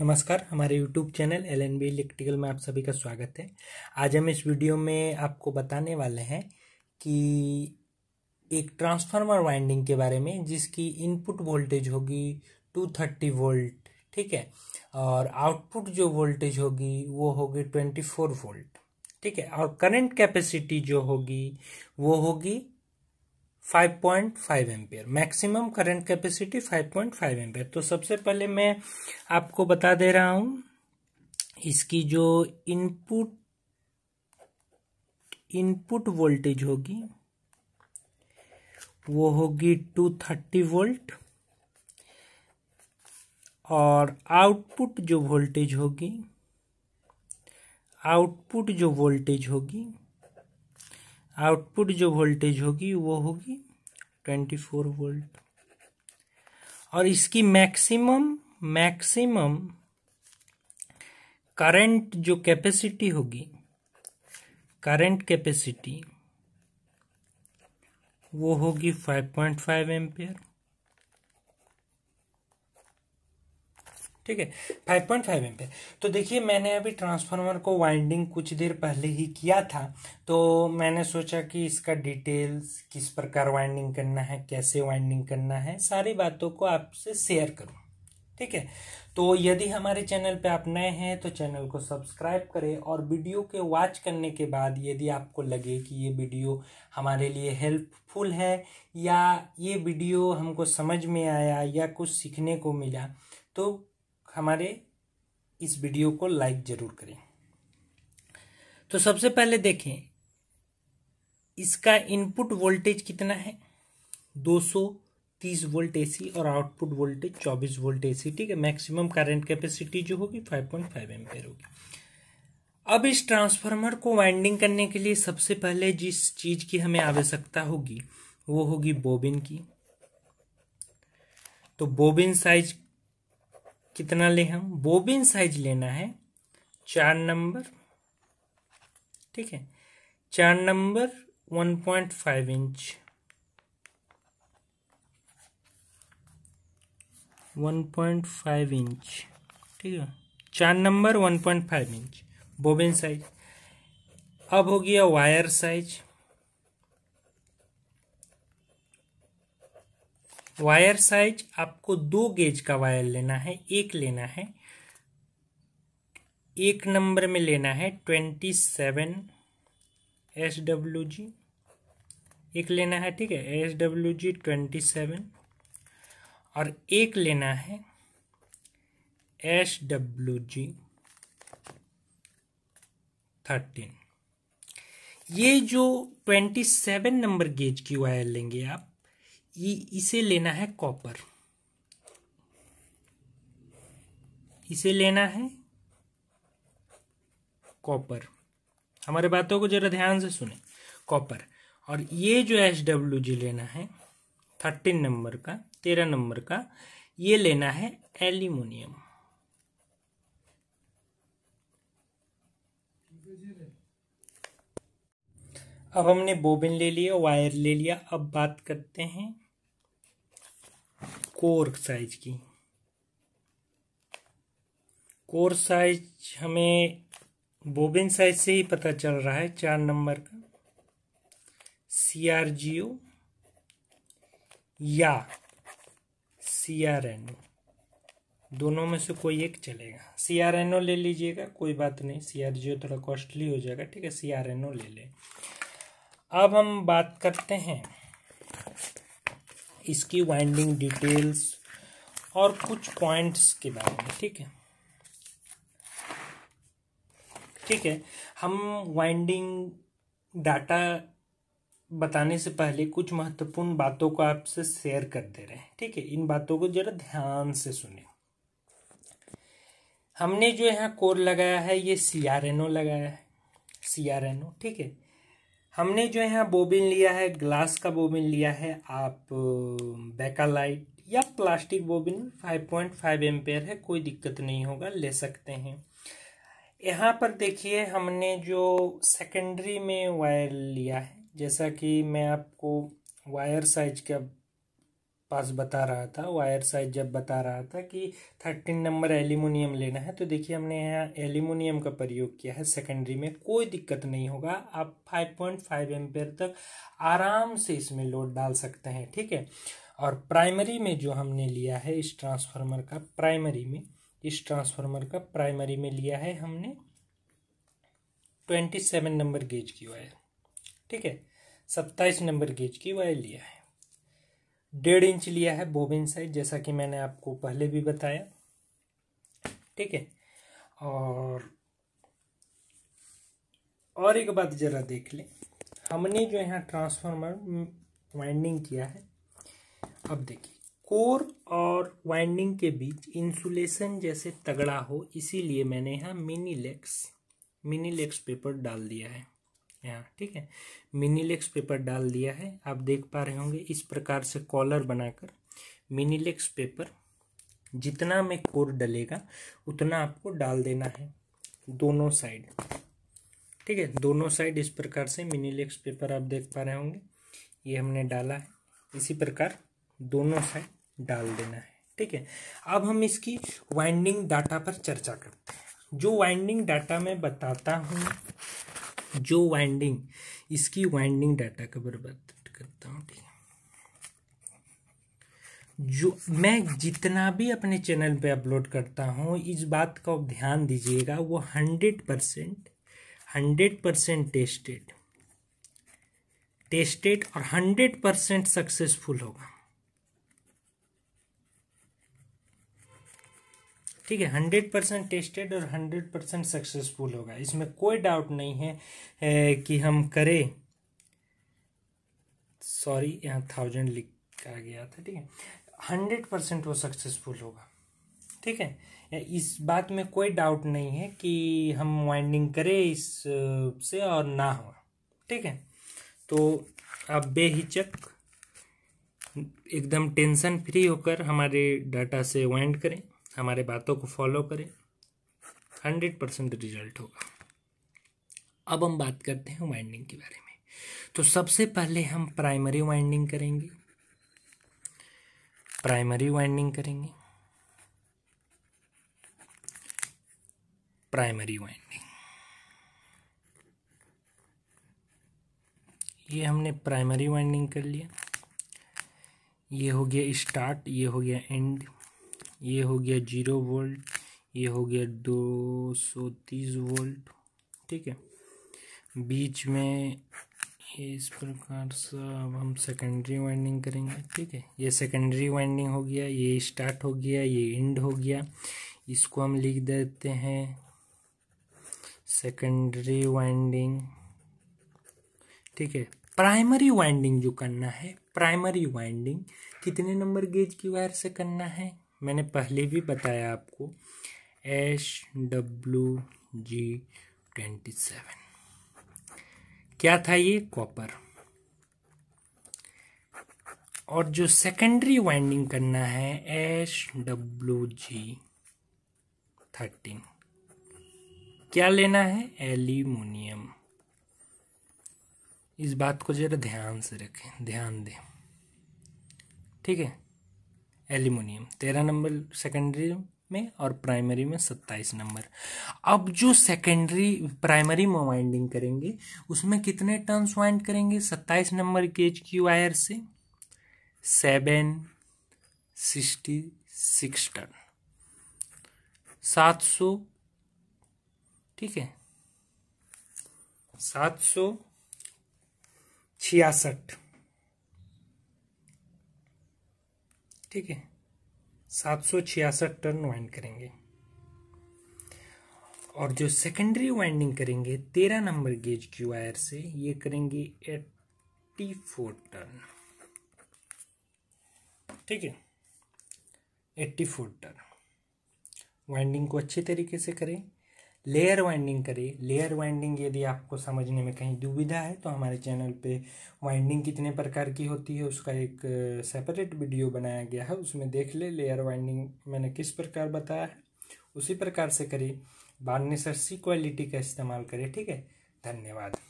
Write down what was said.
नमस्कार हमारे YouTube channel L N B electrical में आप सभी का स्वागत है आज हम इस वीडियो में आपको बताने वाले हैं कि एक ट्रांसफार्मर वाइंडिंग के बारे में जिसकी इनपुट वोल्टेज होगी 230 वोल्ट ठीक है और आउटपुट जो वोल्टेज होगी वो होगी 24 वोल्ट ठीक है और करंट कैपेसिटी जो होगी वो होगी 5.5 point maximum current capacity 5.5 point तो सबसे पहले मैं आपको बता दे रहा हूं इसकी जो इनपुट इनपुट वोल्टेज होगी वो होगी 230 वोल्ट और आउटपुट जो वोल्टेज होगी आउटपुट जो वोल्टेज होगी आउटपुट जो वोल्टेज होगी वो होगी ट्वेंटी फोर वोल्ट और इसकी मैक्सिमम मैक्सिमम करंट जो कैपेसिटी होगी करंट कैपेसिटी वो होगी 5.5 एम्पियर ठीक है फाइव पॉइंट फाइव एम तो देखिए मैंने अभी ट्रांसफार्मर को वाइंडिंग कुछ देर पहले ही किया था तो मैंने सोचा कि इसका डिटेल्स किस प्रकार वाइंडिंग करना है कैसे वाइंडिंग करना है सारी बातों को आपसे शेयर करूँ ठीक है तो यदि हमारे चैनल पे आप नए हैं तो चैनल को सब्सक्राइब करें और वीडियो के वॉच करने के बाद यदि आपको लगे कि ये वीडियो हमारे लिए हेल्पफुल है या ये वीडियो हमको समझ में आया या कुछ सीखने को मिला तो हमारे इस वीडियो को लाइक जरूर करें तो सबसे पहले देखें इसका इनपुट वोल्टेज कितना है 230 वोल्ट एसी और आउटपुट वोल्टेज 24 वोल्ट एसी ठीक है मैक्सिमम करंट कैपेसिटी जो होगी 5.5 पॉइंट होगी अब इस ट्रांसफार्मर को वाइंडिंग करने के लिए सबसे पहले जिस चीज की हमें आवश्यकता होगी वो होगी बोबिन की तो बोबिन साइज कितना ले हम बोबिन साइज लेना है चार नंबर ठीक है चार number one point five inch one point five inch ठीक है चार number one point five inch bobbin size अब हो गया वायर साइज वायर साइज आपको दो गेज का वायर लेना है एक लेना है एक नंबर में लेना है twenty seven S W G एक लेना है ठीक है S W G twenty seven और एक लेना है एस डब्ल्यू जी थर्टीन ये जो ट्वेंटी सेवन नंबर गेज की वायर लेंगे आप ये इसे लेना है कॉपर इसे लेना है कॉपर हमारे बातों को जरा ध्यान से सुने कॉपर और ये जो एच डब्ल्यू जी लेना है थर्टीन नंबर का तेरह नंबर का ये लेना है एल्यूमिनियम अब हमने बोबिन ले लिया वायर ले लिया अब बात करते हैं कोर साइज की कोर साइज हमें बोबिन साइज से ही पता चल रहा है चार नंबर का सी आर जी ओ या सी आर एन ओ दोनों में से कोई एक चलेगा सी आर एन ओ ले लीजिएगा कोई बात नहीं सी आर जी ओ थोड़ा कॉस्टली हो जाएगा ठीक है सी आर एन ओ ले लें अब हम बात करते हैं इसकी वाइंडिंग डिटेल्स और कुछ पॉइंट्स के बारे में ठीक है ठीक है हम वाइंडिंग डाटा बताने से पहले कुछ महत्वपूर्ण बातों को आपसे शेयर कर दे रहे हैं ठीक है इन बातों को जरा ध्यान से सुने हमने जो यहाँ कोर लगाया है ये सी आर एन ओ लगाया है सी ठीक है हमने जो है बोबिन लिया है ग्लास का बोबिन लिया है आप बेकालाइट या प्लास्टिक बोबिन 5.5 पॉइंट है कोई दिक्कत नहीं होगा ले सकते हैं यहाँ पर देखिए हमने जो सेकेंडरी में वायर लिया है जैसा कि मैं आपको वायर साइज का पास बता रहा था वायर साइज जब बता रहा था कि थर्टीन नंबर एल्यूमिनियम लेना है तो देखिए हमने यहाँ एल्यूमिनियम का प्रयोग किया है सेकेंडरी में कोई दिक्कत नहीं होगा आप फाइव पॉइंट फाइव तक आराम से इसमें लोड डाल सकते हैं ठीक है और प्राइमरी में जो हमने लिया है इस ट्रांसफार्मर का प्राइमरी में इस ट्रांसफार्मर का प्राइमरी में लिया है हमने ट्वेंटी सेवन नंबर गेज की वायर ठीक है सत्ताईस नंबर गेज की वायर लिया है डेढ़ इंच लिया है बोबिन साइज जैसा कि मैंने आपको पहले भी बताया ठीक है और और एक बात ज़रा देख लें हमने जो यहाँ ट्रांसफार्मर वाइंडिंग किया है अब देखिए कोर और वाइंडिंग के बीच इंसुलेशन जैसे तगड़ा हो इसीलिए मैंने यहाँ Melinex Melinex paper डाल दिया है यहाँ ठीक है मिनीलेक्स पेपर डाल दिया है आप देख पा रहे होंगे इस प्रकार से कॉलर बनाकर मिनीलेक्स पेपर जितना में कोर डलेगा उतना आपको डाल देना है दोनों साइड ठीक है दोनों साइड इस प्रकार से मिनीलेक्स पेपर आप देख पा रहे होंगे ये हमने डाला है इसी प्रकार दोनों साइड डाल देना है ठीक है अब हम इसकी वाइंडिंग डाटा पर चर्चा करते हैं जो वाइंडिंग डाटा मैं बताता हूँ जो वाइंडिंग इसकी वाइंडिंग डाटा का बर्बाद करता हूँ ठीक है जो मैं जितना भी अपने चैनल पे अपलोड करता हूँ इस बात का ध्यान दीजिएगा वो hundred percent hundred percent tested tested और हंड्रेड परसेंट सक्सेसफुल होगा ठीक है हंड्रेड परसेंट टेस्टेड और हंड्रेड परसेंट सक्सेसफुल होगा इसमें कोई डाउट नहीं है ए, कि हम करें सॉरी यहाँ थाउजेंड लिख कर गया था ठीक है हंड्रेड परसेंट वो सक्सेसफुल होगा ठीक है इस बात में कोई डाउट नहीं है कि हम वाइंडिंग करें इस से और ना हो ठीक है तो आप बेहिचक एकदम टेंशन फ्री होकर हमारे डाटा से वाइंड करें हमारे बातों को फॉलो करें हंड्रेड परसेंट रिजल्ट होगा अब हम बात करते हैं वाइंडिंग के बारे में तो सबसे पहले हम प्राइमरी वाइंडिंग करेंगे प्राइमरी वाइंडिंग करेंगे प्राइमरी वाइंडिंग ये हमने प्राइमरी वाइंडिंग कर लिया ये हो गया स्टार्ट ये हो गया एंड ये हो गया जीरो वोल्ट ये हो गया दो सौ तीस वोल्ट ठीक है बीच में इस प्रकार से अब हम सेकेंडरी वाइंडिंग करेंगे ठीक है ये सेकेंडरी वाइंडिंग हो गया ये स्टार्ट हो गया ये एंड हो गया इसको हम लिख देते हैं सेकेंडरी वाइंडिंग ठीक है प्राइमरी वाइंडिंग जो करना है प्राइमरी वाइंडिंग कितने नंबर गेज की वायर से करना है मैंने पहले भी बताया आपको H W G twenty seven क्या था ये कॉपर और जो सेकेंडरी वाइंडिंग करना है एच डब्ल्यू जी थर्टीन क्या लेना है एल्यूमिनियम इस बात को जरा ध्यान से रखें ध्यान दें ठीक है एल्यूमिनियम तेरह नंबर सेकेंडरी में और प्राइमरी में सत्ताईस नंबर अब जो सेकेंडरी प्राइमरी में वाइंडिंग करेंगे उसमें कितने टर्न्स वाइंड करेंगे सत्ताईस नंबर गेज की वायर से सेवन सिक्सटी सिक्स टर्न सात सौ ठीक है सात सौ छियासठ ठीक है सात सौ छियासठ टर्न वाइंड करेंगे और जो सेकेंडरी वाइंडिंग करेंगे तेरह नंबर गेज की वायर से ये करेंगे एट्टी फोर टर्न ठीक है एट्टी फोर टर्न वाइंडिंग को अच्छे तरीके से करें लेयर वाइंडिंग करें लेयर वाइंडिंग यदि आपको समझने में कहीं दुविधा है तो हमारे चैनल पे वाइंडिंग कितने प्रकार की होती है उसका एक सेपरेट वीडियो बनाया गया है उसमें देख ले लेयर वाइंडिंग मैंने किस प्रकार बताया है उसी प्रकार से करिए बारनिशर्सी क्वालिटी का इस्तेमाल करें ठीक है धन्यवाद